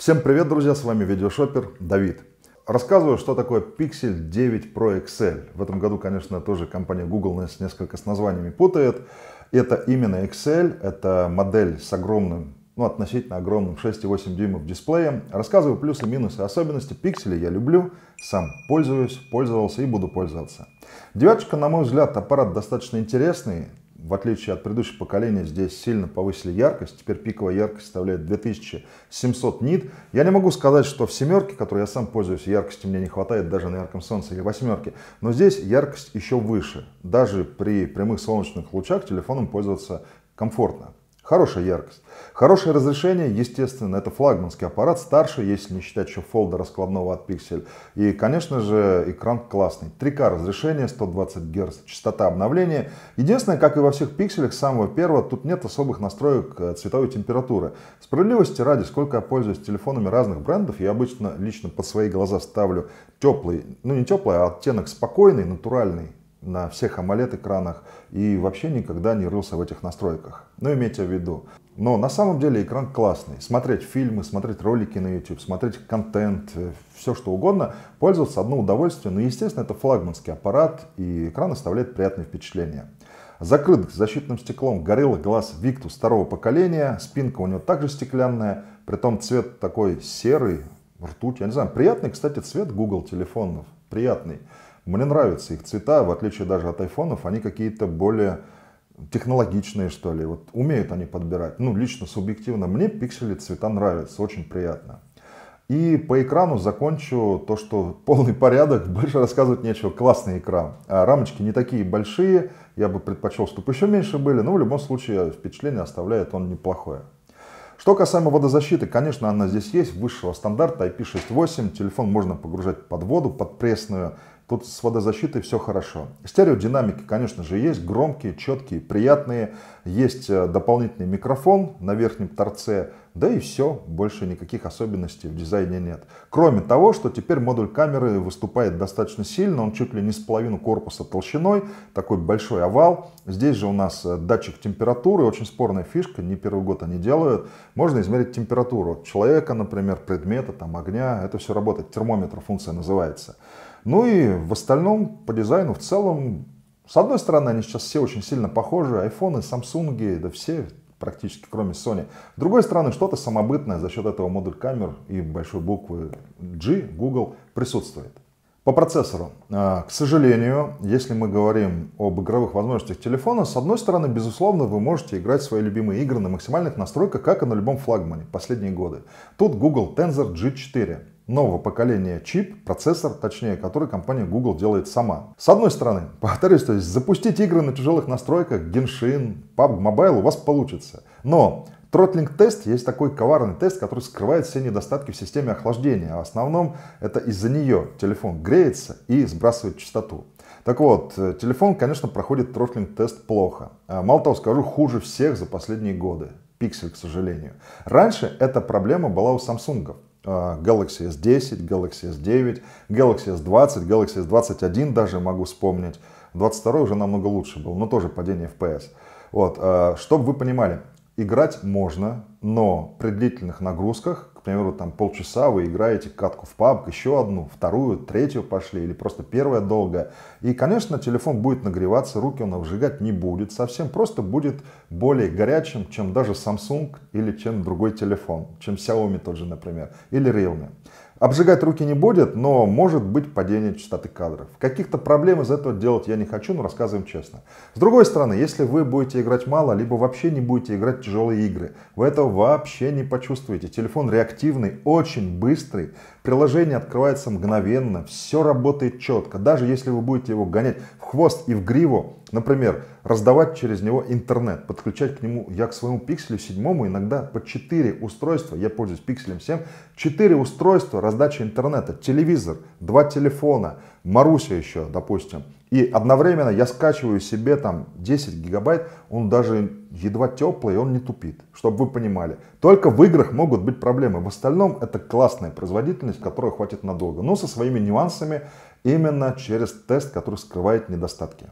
Всем привет, друзья, с вами видеошопер Давид. Рассказываю, что такое Pixel 9 Pro XL. В этом году, конечно, тоже компания Google нас несколько с названиями путает. Это именно XL, это модель с огромным, ну, относительно огромным 6,8 дюймов дисплеем. Рассказываю плюсы, минусы, особенности. Пиксели я люблю, сам пользуюсь, пользовался и буду пользоваться. Девяточка, на мой взгляд, аппарат достаточно интересный, в отличие от предыдущих поколений, здесь сильно повысили яркость. Теперь пиковая яркость составляет 2700 нит. Я не могу сказать, что в семерке, которой я сам пользуюсь, яркости мне не хватает даже на ярком солнце или восьмерке. Но здесь яркость еще выше. Даже при прямых солнечных лучах телефоном пользоваться комфортно. Хорошая яркость. Хорошее разрешение, естественно, это флагманский аппарат, старше, если не считать еще фолда раскладного от пиксель. И, конечно же, экран классный. 3К разрешение, 120 Гц, частота обновления. Единственное, как и во всех пикселях, самого первого, тут нет особых настроек э, цветовой температуры. Справедливости ради, сколько я пользуюсь телефонами разных брендов, я обычно лично под свои глаза ставлю теплый, ну не теплый, а оттенок спокойный, натуральный, на всех AMOLED-экранах и вообще никогда не рылся в этих настройках. Но ну, имейте в виду. Но на самом деле экран классный. Смотреть фильмы, смотреть ролики на YouTube, смотреть контент, э, все что угодно, пользоваться одно удовольствие. Но, ну, естественно, это флагманский аппарат, и экран оставляет приятные впечатления. Закрыт защитным стеклом Gorilla Glass Victus второго поколения. Спинка у него также стеклянная, При притом цвет такой серый, ртуть. Я не знаю, приятный, кстати, цвет Google телефонов. Приятный. Мне нравятся их цвета, в отличие даже от айфонов, они какие-то более технологичные, что ли. Вот умеют они подбирать. Ну, лично, субъективно, мне пиксели цвета нравятся, очень приятно. И по экрану закончу то, что полный порядок, больше рассказывать нечего. Классный экран. А рамочки не такие большие, я бы предпочел, чтобы еще меньше были, но в любом случае впечатление оставляет он неплохое. Что касаемо водозащиты, конечно, она здесь есть, высшего стандарта IP68, телефон можно погружать под воду, под пресную, Тут с водозащитой все хорошо. Стереодинамики, конечно же, есть. Громкие, четкие, приятные. Есть э, дополнительный микрофон на верхнем торце да и все, больше никаких особенностей в дизайне нет. Кроме того, что теперь модуль камеры выступает достаточно сильно, он чуть ли не с половину корпуса толщиной, такой большой овал. Здесь же у нас э, датчик температуры, очень спорная фишка, не первый год они делают. Можно измерить температуру человека, например, предмета, там, огня, это все работает, термометр функция называется. Ну и в остальном по дизайну в целом с одной стороны, они сейчас все очень сильно похожи, айфоны, самсунги, да все практически, кроме Sony. С другой стороны, что-то самобытное за счет этого модуль камер и большой буквы G, Google, присутствует. По процессору. А, к сожалению, если мы говорим об игровых возможностях телефона, с одной стороны, безусловно, вы можете играть свои любимые игры на максимальных настройках, как и на любом флагмане последние годы. Тут Google Tensor G4 нового поколения чип, процессор, точнее, который компания Google делает сама. С одной стороны, повторюсь, то есть запустить игры на тяжелых настройках, Genshin, PUBG Mobile у вас получится. Но Тротлинг-тест есть такой коварный тест, который скрывает все недостатки в системе охлаждения. А в основном это из-за нее телефон греется и сбрасывает частоту. Так вот, э, телефон, конечно, проходит тротлинг-тест плохо. А мало того, скажу, хуже всех за последние годы. Пиксель, к сожалению. Раньше эта проблема была у Samsung. А, Galaxy S10, Galaxy S9, Galaxy S20, Galaxy S21 даже могу вспомнить. 22 уже намного лучше был, но тоже падение FPS. Вот, а, чтобы вы понимали, играть можно, но при длительных нагрузках к примеру, там полчаса вы играете катку в пабг, еще одну, вторую, третью пошли, или просто первая долгая. И, конечно, телефон будет нагреваться, руки он обжигать не будет совсем, просто будет более горячим, чем даже Samsung или чем другой телефон, чем Xiaomi тот же, например, или Realme. Обжигать руки не будет, но может быть падение частоты кадров. Каких-то проблем из этого делать я не хочу, но рассказываем честно. С другой стороны, если вы будете играть мало, либо вообще не будете играть тяжелые игры, вы этого вообще не почувствуете. Телефон реактивный, очень быстрый, приложение открывается мгновенно, все работает четко. Даже если вы будете его гонять в хвост и в гриву, Например, раздавать через него интернет, подключать к нему, я к своему пикселю седьмому иногда по 4 устройства, я пользуюсь пикселем 7, 4 устройства раздачи интернета, телевизор, два телефона, Маруся еще, допустим, и одновременно я скачиваю себе там 10 гигабайт, он даже едва теплый, он не тупит, чтобы вы понимали. Только в играх могут быть проблемы, в остальном это классная производительность, которой хватит надолго, но со своими нюансами именно через тест, который скрывает недостатки.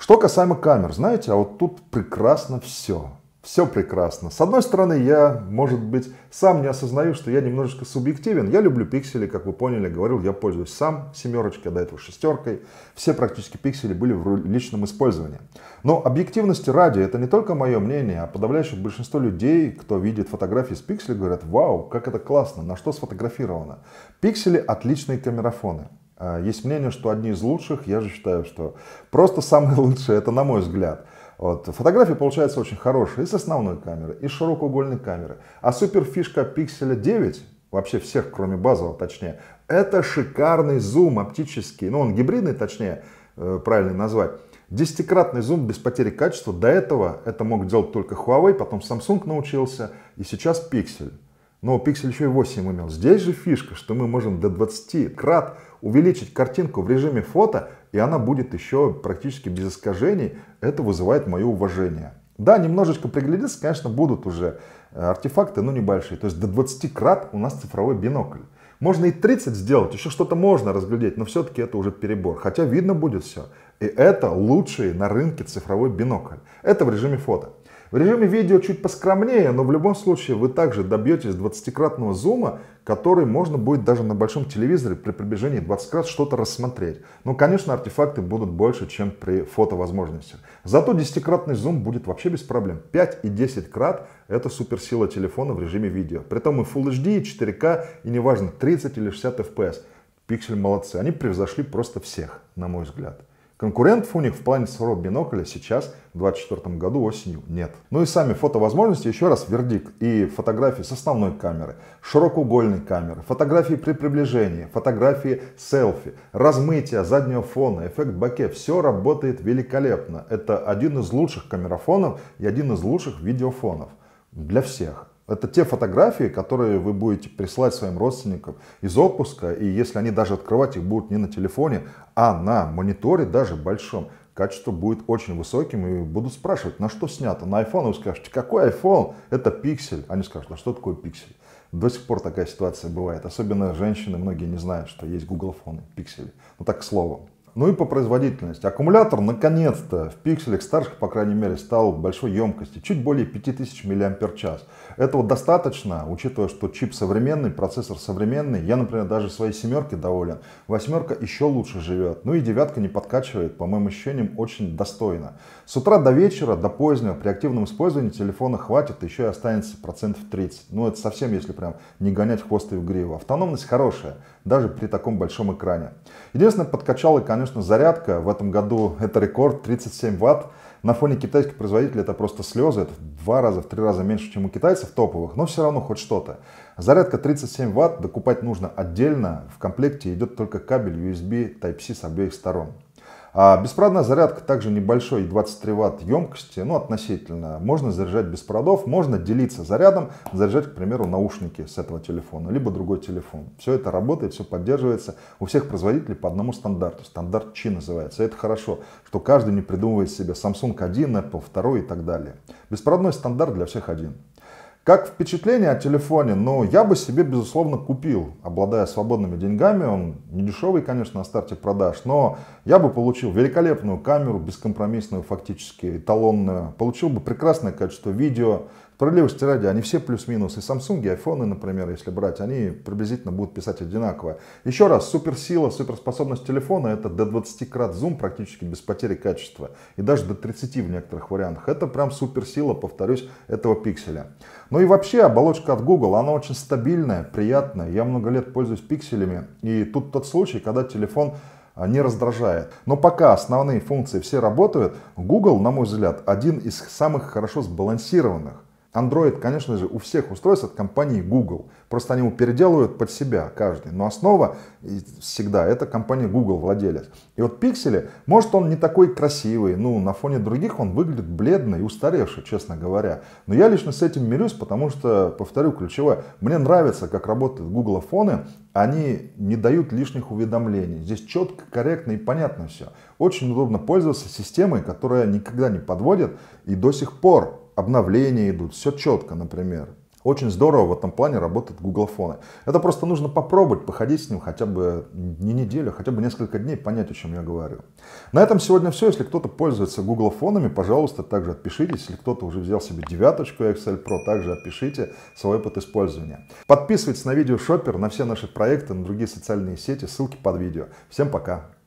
Что касаемо камер, знаете, а вот тут прекрасно все. Все прекрасно. С одной стороны, я, может быть, сам не осознаю, что я немножечко субъективен. Я люблю пиксели, как вы поняли, говорил, я пользуюсь сам семерочкой, а до этого шестеркой. Все практически пиксели были в личном использовании. Но объективности ради, это не только мое мнение, а подавляющее большинство людей, кто видит фотографии с пикселей, говорят, вау, как это классно, на что сфотографировано. Пиксели отличные камерафоны. А, есть мнение, что одни из лучших, я же считаю, что просто самые лучшие, это на мой взгляд. Вот. Фотографии получаются очень хорошие и с основной камеры, и с широкоугольной камеры. А супер фишка пикселя 9, вообще всех, кроме базового точнее, это шикарный зум оптический, ну он гибридный точнее, э, правильно назвать. Десятикратный зум без потери качества. До этого это мог делать только Huawei, потом Samsung научился, и сейчас Pixel. Но Pixel еще и 8 имел. Здесь же фишка, что мы можем до 20 крат увеличить картинку в режиме фото, и она будет еще практически без искажений. Это вызывает мое уважение. Да, немножечко приглядеться, конечно, будут уже э, артефакты, но небольшие. То есть до 20 крат у нас цифровой бинокль. Можно и 30 сделать, еще что-то можно разглядеть, но все-таки это уже перебор. Хотя видно будет все. И это лучший на рынке цифровой бинокль. Это в режиме фото. В режиме видео чуть поскромнее, но в любом случае вы также добьетесь 20-кратного зума, который можно будет даже на большом телевизоре при приближении 20 крат что-то рассмотреть. Но, конечно, артефакты будут больше, чем при фотовозможностях. Зато 10-кратный зум будет вообще без проблем. 5 и 10 крат – это суперсила телефона в режиме видео. Притом и Full HD, и 4К, и неважно, 30 или 60 FPS. Пиксель молодцы, они превзошли просто всех, на мой взгляд. Конкурентов у них в плане цифрового бинокля сейчас в 2024 году осенью нет. Ну и сами фотовозможности, еще раз вердикт, и фотографии с основной камеры, широкоугольной камеры, фотографии при приближении, фотографии селфи, размытие заднего фона, эффект боке, все работает великолепно. Это один из лучших камерафонов и один из лучших видеофонов для всех. Это те фотографии, которые вы будете присылать своим родственникам из отпуска, и если они даже открывать их будут не на телефоне, а на мониторе даже большом, качество будет очень высоким и будут спрашивать, на что снято, на iPhone, вы скажете, какой iPhone, это пиксель, они скажут, а что такое пиксель? До сих пор такая ситуация бывает, особенно женщины, многие не знают, что есть Google фоны, пиксели, ну так к слову. Ну и по производительности. Аккумулятор наконец-то в пикселях старших, по крайней мере, стал большой емкости, чуть более 5000 мАч. Этого достаточно, учитывая, что чип современный, процессор современный. Я, например, даже своей семерке доволен. Восьмерка еще лучше живет. Ну и девятка не подкачивает, по моим ощущениям, очень достойно. С утра до вечера, до позднего, при активном использовании телефона хватит, еще и останется процентов 30. Ну это совсем, если прям не гонять хвосты в гриву. Автономность хорошая, даже при таком большом экране. Единственное, подкачал экономику конечно, зарядка в этом году это рекорд 37 ватт. На фоне китайских производителей это просто слезы, это в два раза, в три раза меньше, чем у китайцев топовых, но все равно хоть что-то. Зарядка 37 ватт докупать нужно отдельно, в комплекте идет только кабель USB Type-C с обеих сторон. А беспроводная зарядка также небольшой, 23 ватт емкости, ну относительно. Можно заряжать без проводов, можно делиться зарядом, заряжать, к примеру, наушники с этого телефона, либо другой телефон. Все это работает, все поддерживается. У всех производителей по одному стандарту. Стандарт Чи называется. Это хорошо, что каждый не придумывает себе Samsung 1, Apple 2 и так далее. Беспроводной стандарт для всех один. Как впечатление о телефоне, ну, я бы себе, безусловно, купил, обладая свободными деньгами. Он не дешевый, конечно, на старте продаж, но я бы получил великолепную камеру, бескомпромиссную, фактически эталонную. Получил бы прекрасное качество видео, Прыливости ради, они все плюс-минус. И Samsung, и iPhone, например, если брать, они приблизительно будут писать одинаково. Еще раз, суперсила, суперспособность телефона это до 20 крат зум практически без потери качества. И даже до 30 в некоторых вариантах. Это прям суперсила, повторюсь, этого пикселя. Ну и вообще оболочка от Google, она очень стабильная, приятная. Я много лет пользуюсь пикселями. И тут тот случай, когда телефон а, не раздражает. Но пока основные функции все работают, Google, на мой взгляд, один из самых хорошо сбалансированных Android, конечно же, у всех устройств от компании Google. Просто они его переделывают под себя каждый. Но основа всегда это компания Google владелец. И вот пиксели, может он не такой красивый, ну на фоне других он выглядит бледно и устаревший, честно говоря. Но я лично с этим мирюсь, потому что, повторю ключевое, мне нравится, как работают Google фоны, они не дают лишних уведомлений. Здесь четко, корректно и понятно все. Очень удобно пользоваться системой, которая никогда не подводит и до сих пор обновления идут, все четко, например. Очень здорово в этом плане работают гуглофоны. Это просто нужно попробовать, походить с ним хотя бы не неделю, хотя бы несколько дней, понять, о чем я говорю. На этом сегодня все. Если кто-то пользуется гуглофонами, пожалуйста, также отпишитесь. Если кто-то уже взял себе девяточку Excel Pro, также отпишите свой опыт использования. Подписывайтесь на видео Шопер, на все наши проекты, на другие социальные сети, ссылки под видео. Всем пока!